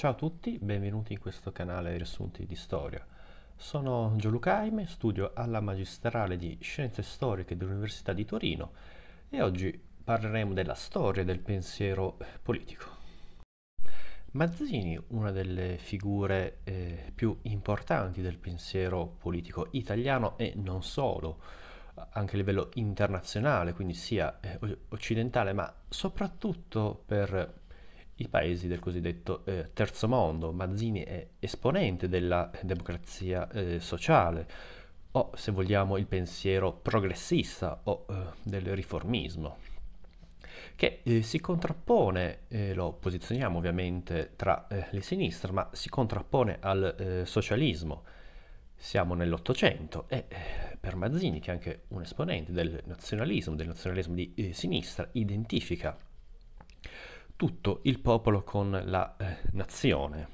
Ciao a tutti, benvenuti in questo canale Riassunti di Storia. Sono Gianluca Aime, studio alla Magistrale di Scienze Storiche dell'Università di Torino e oggi parleremo della storia del pensiero politico. Mazzini, una delle figure eh, più importanti del pensiero politico italiano e non solo, anche a livello internazionale, quindi sia eh, occidentale, ma soprattutto per i paesi del cosiddetto eh, terzo mondo. Mazzini è esponente della eh, democrazia eh, sociale o se vogliamo il pensiero progressista o eh, del riformismo che eh, si contrappone, eh, lo posizioniamo ovviamente tra le sinistre, ma si contrappone al socialismo. Siamo nell'Ottocento e per Mazzini, che è anche un esponente del nazionalismo, del nazionalismo di sinistra, identifica tutto il popolo con la eh, nazione.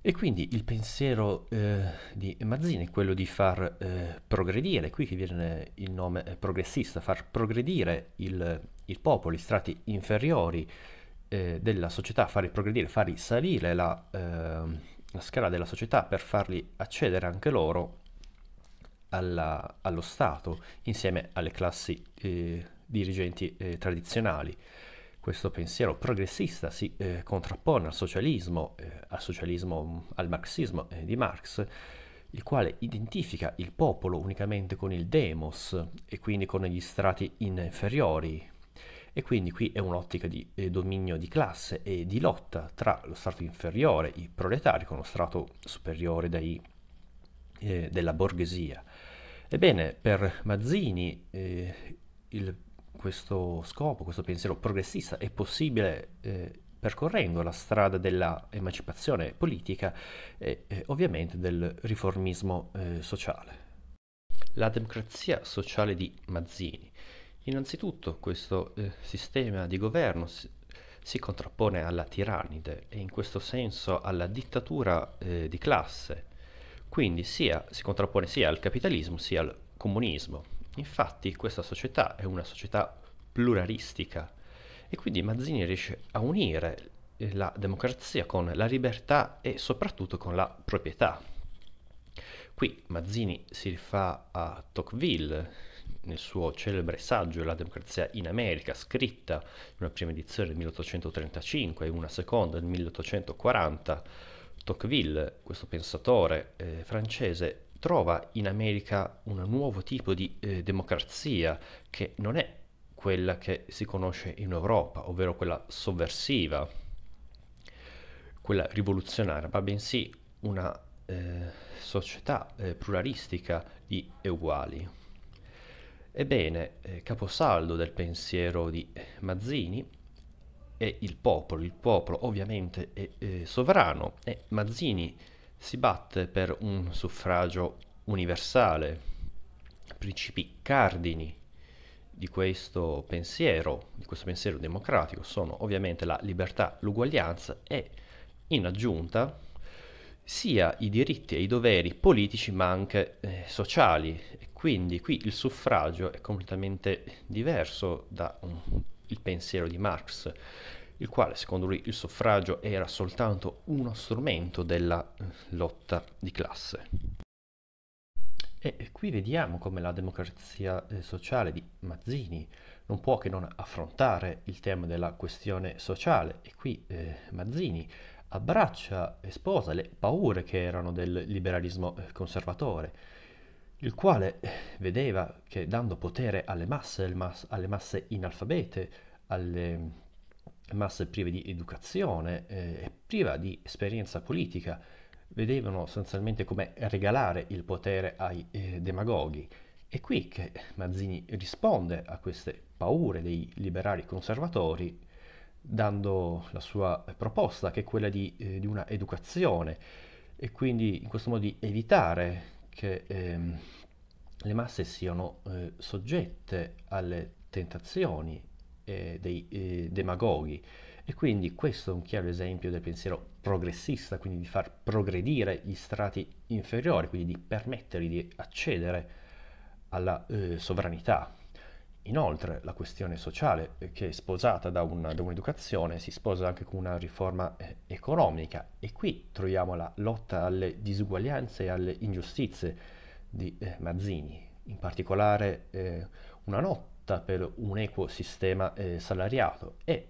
E quindi il pensiero eh, di Mazzini è quello di far eh, progredire, qui che viene il nome eh, progressista, far progredire il, il popolo, i strati inferiori eh, della società, farli progredire, farli salire la, eh, la, scala della società per farli accedere anche loro alla, allo Stato insieme alle classi dirigenti tradizionali questo pensiero progressista si eh, contrappone al socialismo, eh, al socialismo, mm, al marxismo eh, di Marx, il quale identifica il popolo unicamente con il demos e quindi con gli strati inferiori. E quindi qui è un'ottica di eh, dominio di classe e di lotta tra lo strato inferiore, i proletari, con lo strato superiore dai, eh, della borghesia. Ebbene, per Mazzini eh, il questo scopo, questo pensiero progressista è possibile eh, percorrendo la strada dell'emancipazione politica e eh, ovviamente del riformismo eh, sociale. La democrazia sociale di Mazzini. Innanzitutto questo eh, sistema di governo si, si, contrappone alla tirannide e in questo senso alla dittatura eh, di classe, quindi sia, si contrappone sia al capitalismo sia al comunismo. Infatti questa società è una società pluralistica e quindi Mazzini riesce a unire la democrazia con la libertà e soprattutto con la proprietà. Qui Mazzini si rifà a Tocqueville nel suo celebre saggio La democrazia in America, scritta in una prima edizione del 1835 e una seconda nel 1840. Tocqueville, questo pensatore eh, francese, trova in America un nuovo tipo di eh, democrazia che non è quella che si conosce in Europa, ovvero quella sovversiva, quella rivoluzionaria, ma bensì una eh, società eh, pluralistica di uguali. Ebbene, eh, caposaldo del pensiero di Mazzini è il popolo, il popolo ovviamente è, è eh, sovrano e Mazzini si batte per un suffragio universale. Principi cardini di questo pensiero, di questo pensiero democratico, sono ovviamente la libertà, l'uguaglianza e, in aggiunta, sia i diritti e i doveri politici ma anche eh, sociali. E quindi qui il suffragio è completamente diverso dal pensiero di Marx il quale secondo lui il suffragio era soltanto uno strumento della eh, lotta di classe. E qui vediamo come la democrazia eh, sociale di Mazzini non può che non affrontare il tema della questione sociale e qui eh, Mazzini abbraccia e sposa le paure che erano del liberalismo eh, conservatore, il quale vedeva che dando potere alle masse, alle masse, inalfabete, alle masse prive di educazione eh, e priva di esperienza politica, vedevano sostanzialmente come regalare il potere ai eh, demagoghi. È qui che Mazzini risponde a queste paure dei liberali conservatori dando la sua proposta che è quella di, eh, di una educazione e quindi in questo modo di evitare che ehm, le masse siano eh, soggette alle tentazioni eh, dei eh, demagoghi. E quindi questo è un chiaro esempio del pensiero progressista, quindi di far progredire gli strati inferiori, quindi di permettergli di accedere alla eh, sovranità. Inoltre la questione sociale, eh, che è sposata da, un, da un'educazione, si sposa anche con una riforma eh, economica e qui troviamo la lotta alle disuguaglianze e alle ingiustizie di eh, Mazzini, in particolare eh, una notte lotta per un equo sistema eh, salariato e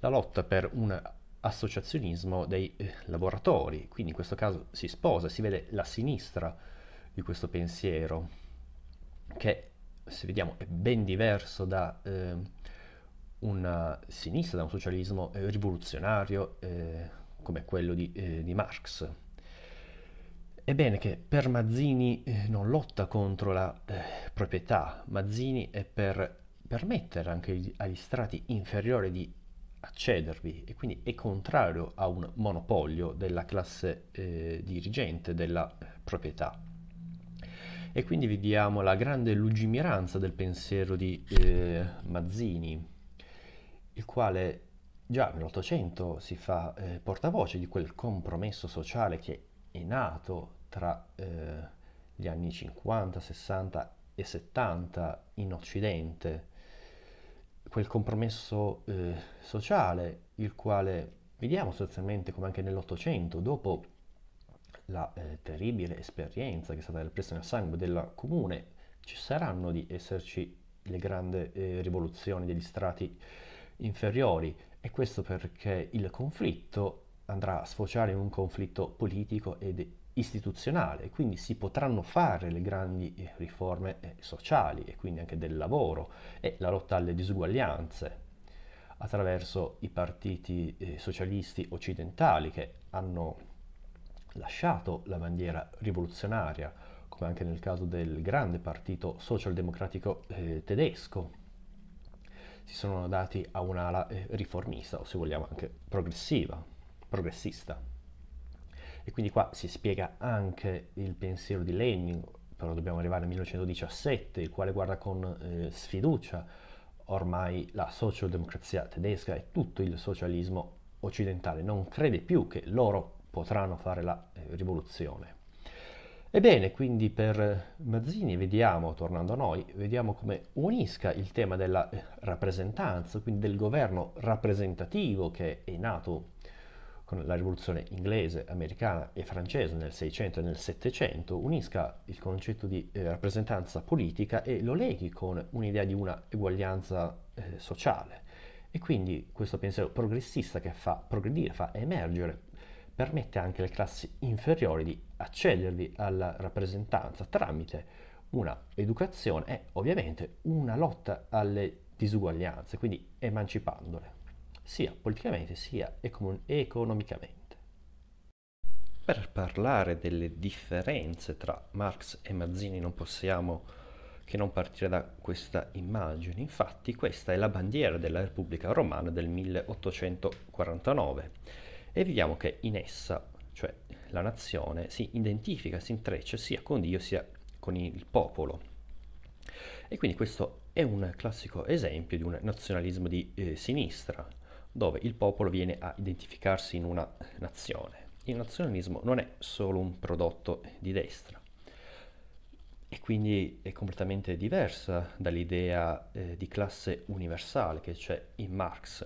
la lotta per un associazionismo dei eh, lavoratori. Quindi in questo caso si sposa, si vede la sinistra di questo pensiero, che se vediamo è ben diverso da eh, una sinistra, da un socialismo eh, rivoluzionario eh, come quello di, eh, di Marx. Ebbene che per Mazzini eh, non lotta contro la eh, proprietà, Mazzini è per permettere anche agli strati inferiori di accedervi e quindi è contrario a un monopolio della classe eh, dirigente della eh, proprietà. E quindi vediamo la grande lungimiranza del pensiero di eh, Mazzini, il quale già nell'Ottocento si fa portavoce di quel compromesso sociale che è nato tra eh, gli anni 50, 60 e 70 in Occidente, quel compromesso eh, sociale, il quale vediamo sostanzialmente come anche nell'Ottocento, dopo la eh, terribile esperienza che è stata del prestito al sangue della comune, ci saranno di esserci le grandi eh, rivoluzioni degli strati inferiori e questo perché il conflitto andrà a sfociare in un conflitto politico ed istituzionale, quindi si potranno fare le grandi eh, riforme eh, sociali e quindi anche del lavoro e la lotta alle disuguaglianze attraverso i partiti eh, socialisti occidentali che hanno lasciato la bandiera rivoluzionaria, come anche nel caso del grande partito socialdemocratico tedesco. Si sono dati a un'ala riformista o se vogliamo anche progressiva, progressista. E quindi qua si spiega anche il pensiero di Lenin, però dobbiamo arrivare al 1917, il quale guarda con eh, sfiducia ormai la socialdemocrazia tedesca e tutto il socialismo occidentale, non crede più che loro potranno fare la eh, rivoluzione. Ebbene, quindi per Mazzini vediamo, tornando a noi, vediamo come unisca il tema della eh, rappresentanza, quindi del governo rappresentativo che è nato con la rivoluzione inglese, americana e francese nel 600 e nel 700, unisca il concetto di eh, rappresentanza politica e lo leghi con un'idea di una eguaglianza eh, sociale. E quindi questo pensiero progressista che fa progredire, fa emergere, permette anche alle classi inferiori di accedervi alla rappresentanza tramite una educazione e ovviamente una lotta alle disuguaglianze, quindi emancipandole sia politicamente sia econ- economicamente. Per parlare delle differenze tra Marx e Mazzini non possiamo che non partire da questa immagine, infatti questa è la bandiera della Repubblica Romana del 1849 e vediamo che in essa, cioè la nazione, si identifica, si intreccia sia con Dio sia con il popolo. E quindi questo è un classico esempio di un nazionalismo di eh, sinistra, dove il popolo viene a identificarsi in una nazione. Il nazionalismo non è solo un prodotto di destra e quindi è completamente diversa dall'idea eh, di classe universale che c'è in Marx.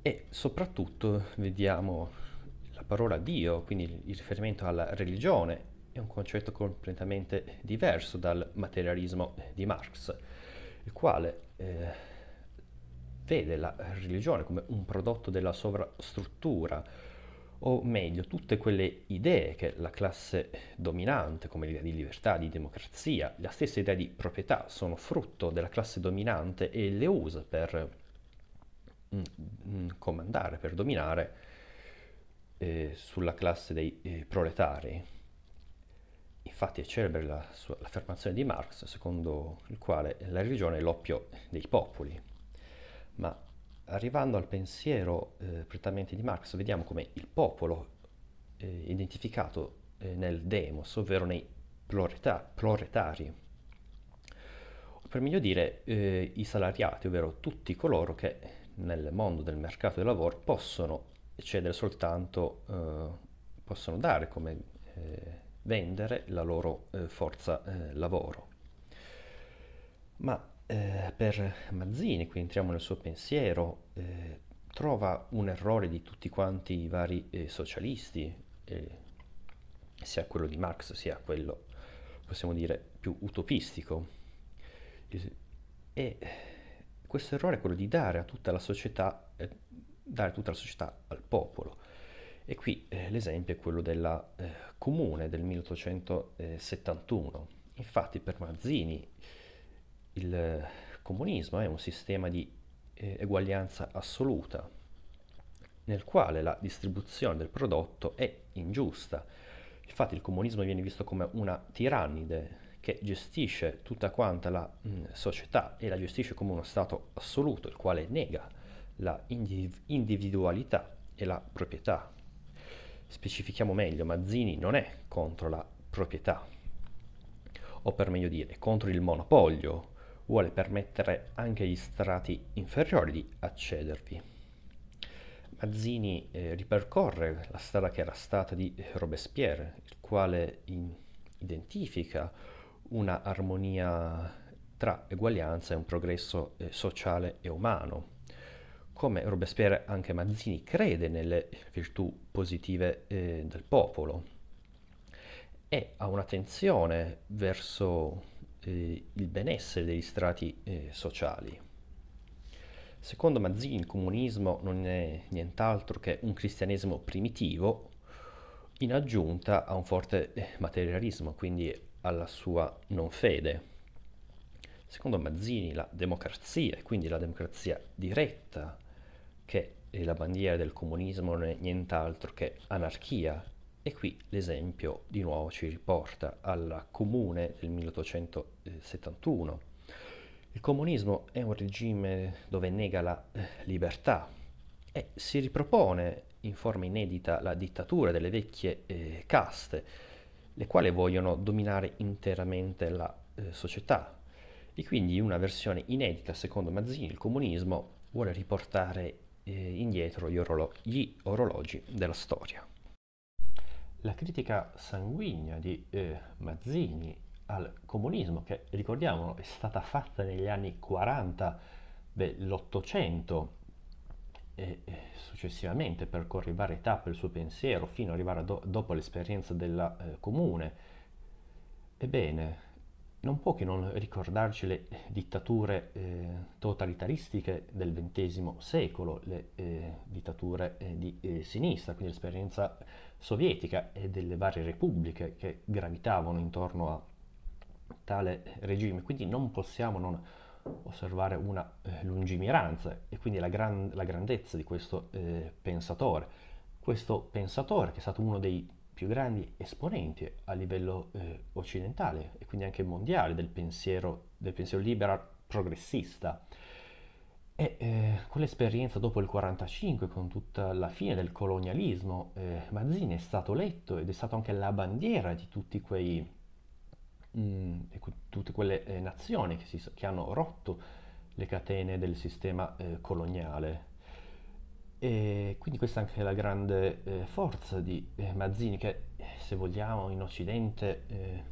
E soprattutto vediamo la parola Dio, quindi il riferimento alla religione, è un concetto completamente diverso dal materialismo di Marx, il quale eh, vede la eh, religione come un prodotto della sovrastruttura, o meglio, tutte quelle idee che la classe dominante, come l'idea di libertà, di democrazia, la stessa idea di proprietà, sono frutto della classe dominante e le usa per mm, mm comandare, per dominare eh, sulla classe dei eh, proletari. Infatti è celebre l'affermazione di Marx secondo il quale la religione è l'oppio dei popoli. Ma arrivando al pensiero eh, prettamente di Marx, vediamo come il popolo eh, identificato eh, nel demos, ovvero nei proleta- proletari, o per meglio dire eh, i salariati, ovvero tutti coloro che nel mondo del mercato del lavoro possono cedere soltanto, eh, possono dare come eh, vendere la loro forza lavoro. Ma eh, per Mazzini, qui entriamo nel suo pensiero, eh, trova un errore di tutti quanti i vari eh, socialisti, sia quello di Marx sia quello, possiamo dire, più utopistico. E questo errore è quello di dare a tutta la società, eh, dare tutta la società al popolo. E qui eh, l'esempio è quello della eh, comune del 1871. Infatti per Mazzini il eh, comunismo è un sistema di eh, eguaglianza assoluta, nel quale la distribuzione del prodotto è ingiusta. Infatti il comunismo viene visto come una tirannide che gestisce tutta quanta la mh, mm, società e la gestisce come uno Stato assoluto, il quale nega la indiv- individualità e la proprietà. Specifichiamo meglio, Mazzini non è contro la proprietà, o per meglio dire, contro il monopolio, vuole permettere anche agli strati inferiori di accedervi. Mazzini eh, ripercorre la strada che era stata di Robespierre, il quale in- identifica una armonia tra eguaglianza e un progresso eh, sociale e umano. Come Robespierre anche Mazzini crede nelle virtù positive eh, del popolo e ha un'attenzione verso eh, il benessere degli strati eh, sociali. Secondo Mazzini il comunismo non è nient'altro che un cristianesimo primitivo in aggiunta a un forte eh, materialismo, quindi alla sua non fede. Secondo Mazzini la democrazia, e quindi la democrazia diretta, che è la bandiera del comunismo, non è nient'altro che anarchia, e qui l'esempio di nuovo ci riporta alla comune del 1871. Il comunismo è un regime dove nega la eh, libertà e si ripropone in forma inedita la dittatura delle vecchie eh, caste, le quali vogliono dominare interamente la eh, società. E quindi una versione inedita, secondo Mazzini, il comunismo vuole riportare eh, indietro gli, orolo- gli orologi della storia la critica sanguigna di eh, Mazzini al comunismo, che ricordiamo è stata fatta negli anni 40 dell'Ottocento e successivamente percorre varie tappe del suo pensiero fino ad arrivare do, dopo l'esperienza della eh, comune. Ebbene, non può che non ricordarci le dittature eh, totalitaristiche del XX secolo, le eh, dittature eh, di eh, sinistra, quindi l'esperienza sovietica e delle varie repubbliche che gravitavano intorno a tale regime. Quindi non possiamo non osservare una eh, lungimiranza e quindi la, gran- la grandezza di questo eh, pensatore. Questo pensatore, che è stato uno dei più grandi esponenti a livello eh, occidentale e quindi anche mondiale del pensiero, del pensiero libero progressista. E eh, con l'esperienza dopo il 45, con tutta la fine del colonialismo, eh, Mazzini è stato letto ed è stato anche la bandiera di tutti quei, mh, mm, tutte quelle eh, nazioni che, si, che, hanno rotto le catene del sistema eh, coloniale. E quindi questa è anche la grande eh, forza di eh, Mazzini che eh, se vogliamo in Occidente eh,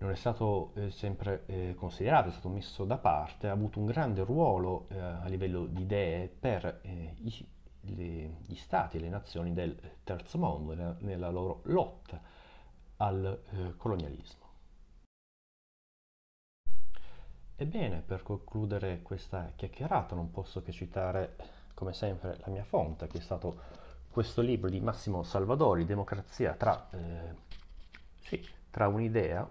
non è stato eh, sempre eh, considerato, è stato messo da parte, ha avuto un grande ruolo a livello di idee per i, le, gli stati e le nazioni del terzo mondo nella, nella loro lotta al colonialismo. Ebbene, per concludere questa chiacchierata non posso che citare come sempre la mia fonte, che è stato questo libro di Massimo Salvadori, Democrazia tra, eh, sì, tra un'idea,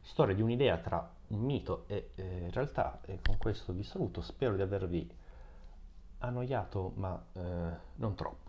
storia di un'idea tra un mito e eh, realtà. E con questo vi saluto, spero di avervi annoiato, ma eh, non troppo.